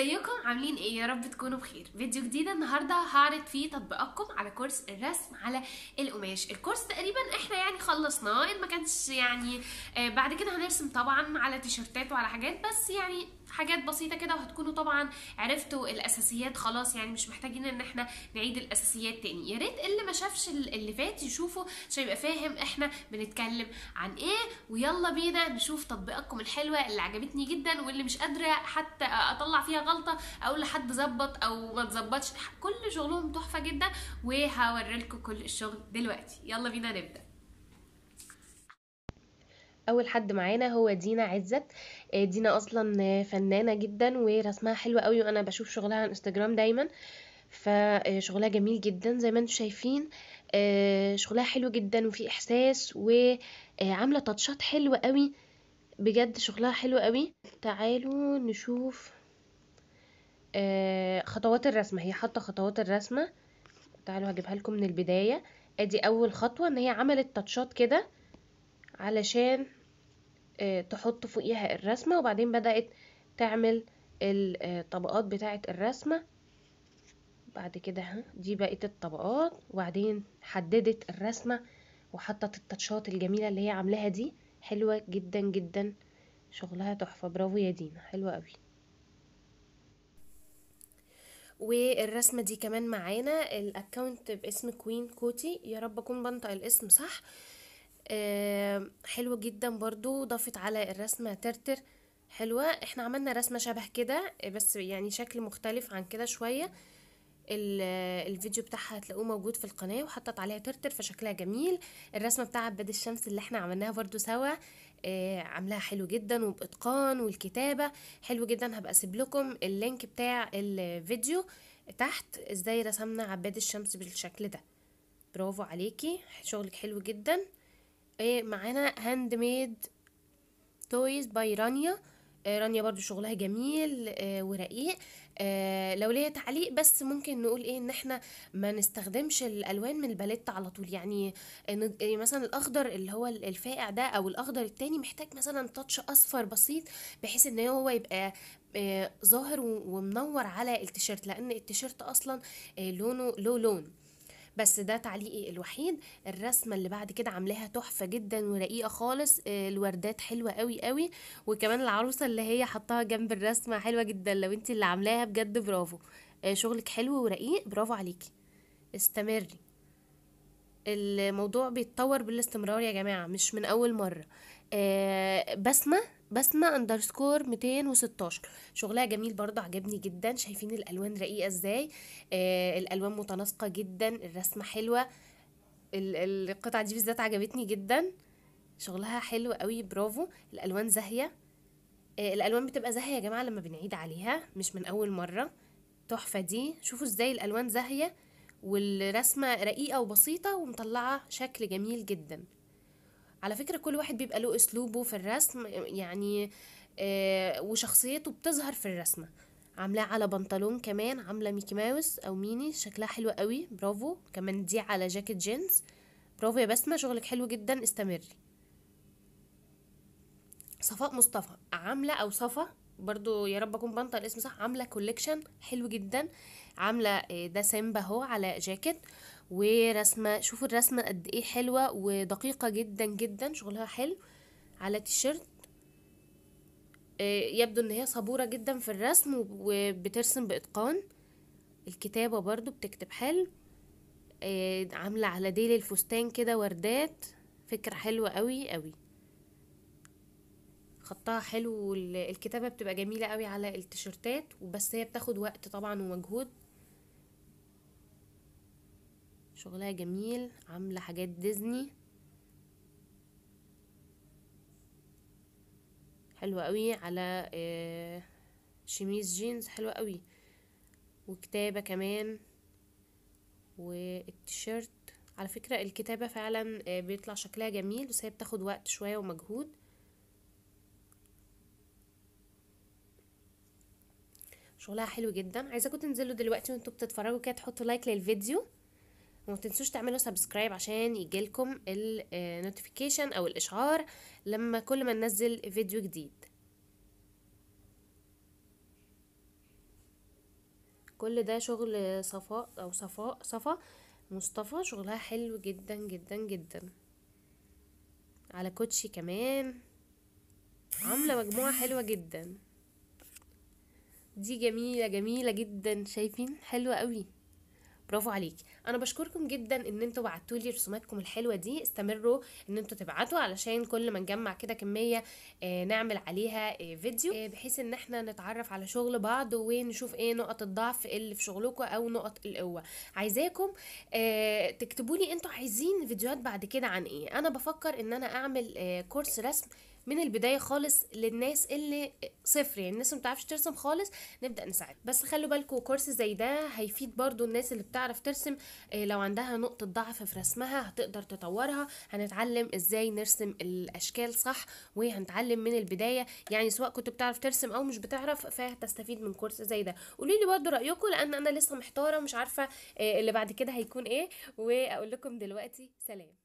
ازيكم عاملين ايه يا رب تكونوا بخير فيديو جديد النهارده هعرض فيه تطبيقاتكم على كورس الرسم على القماش الكورس تقريبا احنا يعني خلصناه ما كانش يعني آه، بعد كده هنرسم طبعا على تيشرتات وعلى حاجات بس يعني حاجات بسيطه كده وهتكونوا طبعا عرفتوا الاساسيات خلاص يعني مش محتاجين ان احنا نعيد الاساسيات تاني يا ريت اللي ما شافش اللي فات يشوفه عشان يبقى فاهم احنا بنتكلم عن ايه ويلا بينا نشوف تطبيقاتكم الحلوه اللي عجبتني جدا واللي مش قادره حتى اطلع فيها غلطه اقول لحد ظبط او ما تظبطش كل شغلهم تحفه جدا لكم كل الشغل دلوقتي يلا بينا نبدا اول حد معانا هو دينا عزت آه، دينا اصلا فنانه جدا ورسمها حلو قوي وانا بشوف شغلها على انستغرام دايما فشغلها آه، جميل جدا زي ما انتم شايفين آه، شغلها حلو جدا وفي احساس وعامله تاتشات حلوه قوي بجد شغلها حلو قوي تعالوا نشوف خطوات الرسمه هي حاطه خطوات الرسمه تعالوا هجيبها لكم من البدايه ادي اول خطوه ان هي عملت تاتشات كده علشان آه، تحط فوقيها الرسمة وبعدين بدأت تعمل الطبقات آه، بتاعة الرسمة بعد كده دي بقت الطبقات وبعدين حددت الرسمة وحطت التاتشات الجميلة اللي هي عاملاها دي حلوة جدا جدا شغلها تحفة برافو يا دينا حلوة قوي والرسمه دي كمان معانا الاكونت باسم كوين كوتي يا رب اكون بنطق الاسم صح حلوة جدا برضو ضافت على الرسمة ترتر حلوة احنا عملنا رسمة شبه كده بس يعني شكل مختلف عن كده شوية الفيديو بتاعها هتلاقوه موجود في القناة وحطت عليها ترتر فشكلها جميل الرسمة بتاع عباد الشمس اللي احنا عملناها برضو سوا آه، عملها حلو جدا وبإتقان والكتابة حلو جدا هبقى اسيب لكم اللينك بتاع الفيديو تحت ازاي رسمنا عباد الشمس بالشكل ده برافو عليكي شغلك حلو جدا ايه معانا هاند ميد تويز باي رانيا آه رانيا برضو شغلها جميل آه ورقيق آه لو ليها تعليق بس ممكن نقول ايه ان احنا ما نستخدمش الالوان من الباليت على طول يعني،, آه، يعني مثلا الاخضر اللي هو الفاقع ده او الاخضر التاني محتاج مثلا تاتش اصفر بسيط بحيث ان هو يبقى آه، ظاهر ومنور على التيشيرت لان التيشيرت اصلا آه، لونه له لون بس ده تعليقي الوحيد الرسمه اللي بعد كده عاملاها تحفه جدا ورقيقه خالص آه، الوردات حلوه قوي قوي وكمان العروسه اللي هي حطاها جنب الرسمه حلوه جدا لو انت اللي عاملاها بجد برافو آه، شغلك حلو ورقيق برافو عليكي استمري الموضوع بيتطور بالاستمرار يا جماعه مش من اول مره آه، بسمه بسمة اندرسكور 216 شغلها جميل برضه عجبني جدا شايفين الالوان رقيقه ازاي آه الالوان متناسقه جدا الرسمه حلوه القطعه دي بالذات عجبتني جدا شغلها حلو قوي برافو الالوان زاهيه آه الالوان بتبقى زاهيه يا جماعه لما بنعيد عليها مش من اول مره تحفه دي شوفوا ازاي الالوان زاهيه والرسمه رقيقه وبسيطه ومطلعه شكل جميل جدا على فكرة كل واحد بيبقى له أسلوبه في الرسم يعني آه وشخصيته بتظهر في الرسمة عاملاه على بنطلون كمان عاملة ميكي ماوس أو ميني شكلها حلو قوي برافو كمان دي على جاكيت جينز برافو يا بسمة شغلك حلو جدا استمري صفاء مصطفى عاملة أو صفا برضو يا رب اكون بنطق الاسم صح عامله كوليكشن حلو جدا عامله آه، ده سيمبا اهو على جاكيت ورسمه شوفوا الرسمه قد ايه حلوه ودقيقه جدا جدا شغلها حلو على تيشيرت آه، يبدو ان هي صبوره جدا في الرسم وبترسم باتقان الكتابه برضو بتكتب حلو آه، عامله على ديل الفستان كده وردات فكره حلوه قوي قوي خطها حلو والكتابه بتبقى جميله قوي على التيشيرتات وبس هي بتاخد وقت طبعا ومجهود شغلها جميل عامله حاجات ديزني حلوه قوي على آه، شميس جينز حلوه قوي وكتابه كمان والتيشيرت على فكره الكتابه فعلا آه، بيطلع شكلها جميل بس هي بتاخد وقت شويه ومجهود شغلها حلو جدا عايزاكم تنزلوا دلوقتي وانتوا بتتفرجوا كده تحطوا لايك للفيديو وما تنسوش تعملوا سبسكرايب عشان يجيلكم النوتيفيكيشن آه، او الاشعار لما كل ما ننزل فيديو جديد كل ده شغل صفاء او صفاء صفا مصطفى شغلها حلو جدا جدا جدا على كوتشي كمان عامله مجموعه حلوه جدا دي جميلة جميلة جدا شايفين حلوة قوي برافو عليك انا بشكركم جدا ان انتوا بعتوا لي رسوماتكم الحلوه دي استمروا ان انتوا تبعتوا علشان كل ما نجمع كده كميه آه نعمل عليها آه فيديو آه بحيث ان احنا نتعرف على شغل بعض ونشوف ايه نقط الضعف اللي في شغلكم او نقط القوه عايزاكم آه، تكتبوا لي انتوا عايزين فيديوهات بعد كده عن ايه انا بفكر ان انا اعمل آه، كورس رسم من البدايه خالص للناس اللي صفر يعني الناس اللي بتعرفش ترسم خالص نبدا نساعد بس خلوا بالكم كورس زي ده هيفيد برضو الناس اللي بتعرف ترسم آه، لو عندها نقطه ضعف في رسمها هتقدر تطورها هنتعلم ازاي نرسم الاشكال صح وهنتعلم من البدايه يعني سواء كنت بتعرف ترسم او مش بتعرف فهتستفيد من كورس زي ده قولوا لي برضو رايكم لان انا لسه محتاره مش عارفه آه، اللي بعد كده هيكون ايه واقول لكم دلوقتي سلام